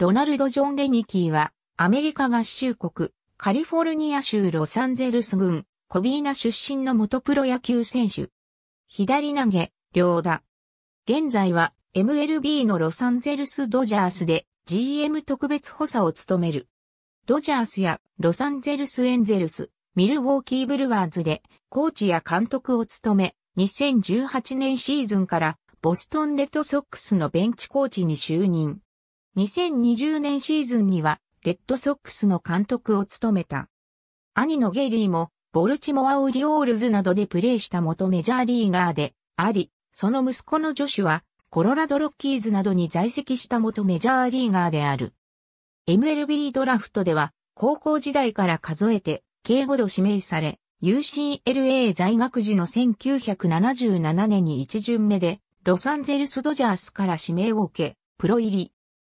ロナルド・ジョン・レニキーは、アメリカ合衆国、カリフォルニア州ロサンゼルス郡、コビーナ出身の元プロ野球選手。左投げ、両打。現在は MLB のロサンゼルスドジャースで GM 特別補佐を務める。ドジャースやロサンゼルスエンゼルス、ミルウォーキーブルワーズでコーチや監督を務め、2018年シーズンからボストンレッドソックスのベンチコーチに就任。2020年シーズンには、レッドソックスの監督を務めた。兄のゲイリーも、ボルチモア・オリオールズなどでプレーした元メジャーリーガーであり、その息子のジョシュは、コロラドロッキーズなどに在籍した元メジャーリーガーである。MLB ドラフトでは、高校時代から数えて、敬語度指名され、UCLA 在学時の1977年に一巡目で、ロサンゼルスドジャースから指名を受け、プロ入り。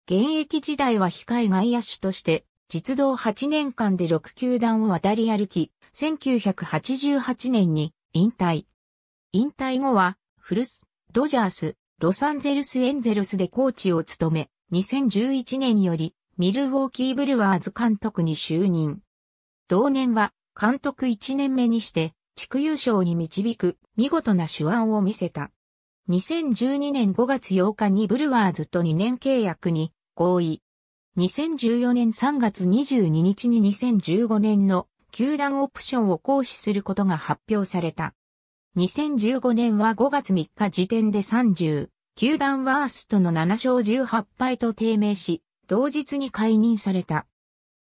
現役時代は控え外野手として、実動8年間で6球団を渡り歩き、1988年に引退。引退後は、フルス、ドジャース、ロサンゼルスエンゼルスでコーチを務め、2011年よりミルウォーキーブルワーズ監督に就任。同年は監督1年目にして地区優勝に導く見事な手腕を見せた。2012年5月8日にブルワーズと2年契約に合意。2014年3月22日に2015年の球団オプションを行使することが発表された。2015年は5月3日時点で30、球団ワーストの7勝18敗と低迷し、同日に解任された。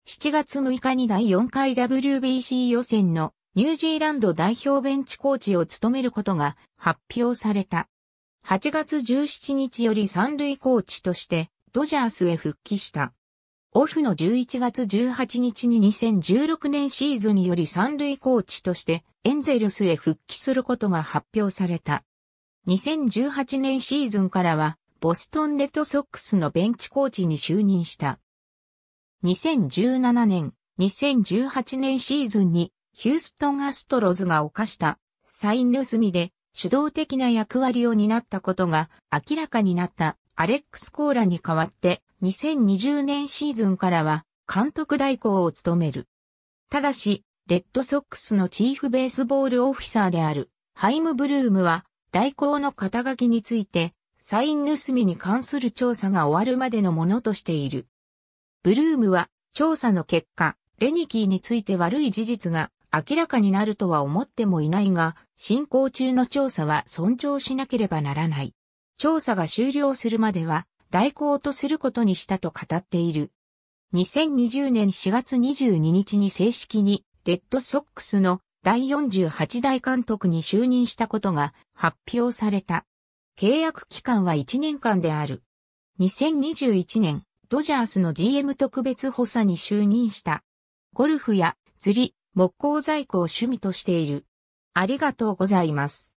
7月6日に第4回 WBC 予選のニュージーランド代表ベンチコーチを務めることが発表された。8月17日より三塁コーチとしてドジャースへ復帰した。オフの11月18日に2016年シーズンにより三塁コーチとしてエンゼルスへ復帰することが発表された。2018年シーズンからはボストンレッドソックスのベンチコーチに就任した。2017年、2018年シーズンにヒューストンアストロズが犯したサイン盗みで主導的な役割を担ったことが明らかになったアレックス・コーラに代わって2020年シーズンからは監督代行を務める。ただし、レッドソックスのチーフベースボールオフィサーであるハイム・ブルームは代行の肩書きについてサイン盗みに関する調査が終わるまでのものとしている。ブルームは調査の結果、レニキーについて悪い事実が明らかになるとは思ってもいないが、進行中の調査は尊重しなければならない。調査が終了するまでは、代行とすることにしたと語っている。2020年4月22日に正式に、レッドソックスの第48代監督に就任したことが発表された。契約期間は1年間である。2021年、ドジャースの GM 特別補佐に就任した。ゴルフや釣り、木工在庫を趣味としている。ありがとうございます。